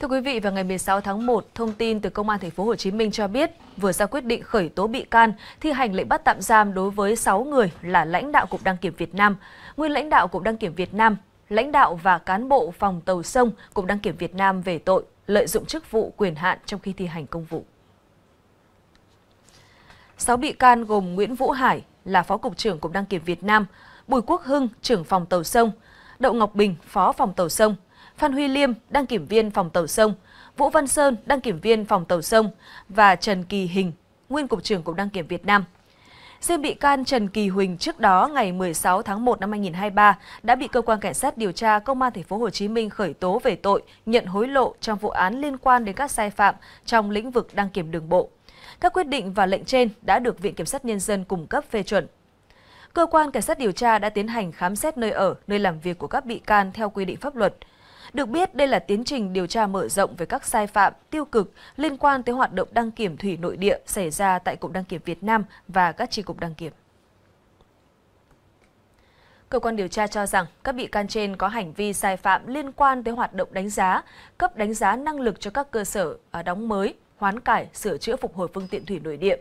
Thưa quý vị, vào ngày 16 tháng 1, thông tin từ Công an thành phố Hồ Chí Minh cho biết vừa ra quyết định khởi tố bị can, thi hành lệnh bắt tạm giam đối với 6 người là lãnh đạo Cục Đăng kiểm Việt Nam, nguyên lãnh đạo Cục Đăng kiểm Việt Nam, lãnh đạo và cán bộ phòng tàu sông Cục Đăng kiểm Việt Nam về tội lợi dụng chức vụ quyền hạn trong khi thi hành công vụ. 6 bị can gồm Nguyễn Vũ Hải là Phó Cục trưởng Cục Đăng kiểm Việt Nam, Bùi Quốc Hưng, trưởng phòng tàu sông, Đậu Ngọc Bình, Phó phòng tàu sông, Phan Huy Liêm, đăng kiểm viên phòng tàu sông, Vũ Văn Sơn, đăng kiểm viên phòng tàu sông và Trần Kỳ Hình, nguyên cục trưởng Cục đăng kiểm Việt Nam. Riêng bị can Trần Kỳ Huỳnh trước đó ngày 16 tháng 1 năm 2023 đã bị cơ quan cảnh sát điều tra công an thành phố Hồ Chí Minh khởi tố về tội nhận hối lộ trong vụ án liên quan đến các sai phạm trong lĩnh vực đăng kiểm đường bộ. Các quyết định và lệnh trên đã được Viện Kiểm sát Nhân dân cung cấp phê chuẩn. Cơ quan cảnh sát điều tra đã tiến hành khám xét nơi ở, nơi làm việc của các bị can theo quy định pháp luật. Được biết, đây là tiến trình điều tra mở rộng về các sai phạm tiêu cực liên quan tới hoạt động đăng kiểm thủy nội địa xảy ra tại Cục Đăng kiểm Việt Nam và các tri cục đăng kiểm. Cơ quan điều tra cho rằng các bị can trên có hành vi sai phạm liên quan tới hoạt động đánh giá, cấp đánh giá năng lực cho các cơ sở à, đóng mới, hoán cải, sửa chữa phục hồi phương tiện thủy nội địa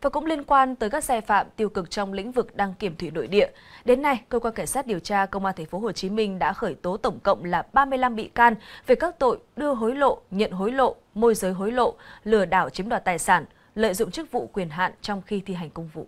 và cũng liên quan tới các sai phạm tiêu cực trong lĩnh vực đăng kiểm thủy nội địa. Đến nay, cơ quan cảnh sát điều tra công an thành phố Hồ Chí Minh đã khởi tố tổng cộng là 35 bị can về các tội đưa hối lộ, nhận hối lộ, môi giới hối lộ, lừa đảo chiếm đoạt tài sản, lợi dụng chức vụ quyền hạn trong khi thi hành công vụ.